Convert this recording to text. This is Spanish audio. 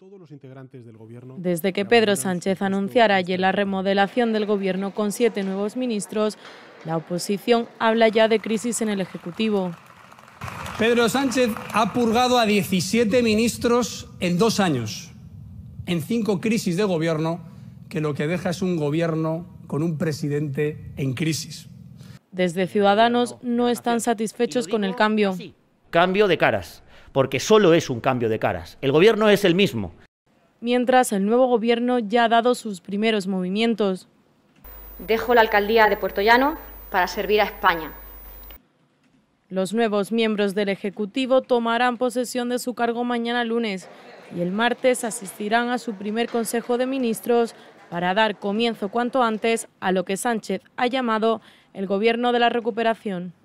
Todos los integrantes del gobierno... Desde que Pedro Sánchez anunciara ayer este la remodelación del gobierno con siete nuevos ministros, la oposición habla ya de crisis en el Ejecutivo. Pedro Sánchez ha purgado a 17 ministros en dos años, en cinco crisis de gobierno, que lo que deja es un gobierno con un presidente en crisis. Desde Ciudadanos no están satisfechos con el cambio. Cambio de caras porque solo es un cambio de caras. El gobierno es el mismo. Mientras, el nuevo gobierno ya ha dado sus primeros movimientos. Dejo la alcaldía de Puerto Llano para servir a España. Los nuevos miembros del Ejecutivo tomarán posesión de su cargo mañana lunes y el martes asistirán a su primer Consejo de Ministros para dar comienzo cuanto antes a lo que Sánchez ha llamado el Gobierno de la Recuperación.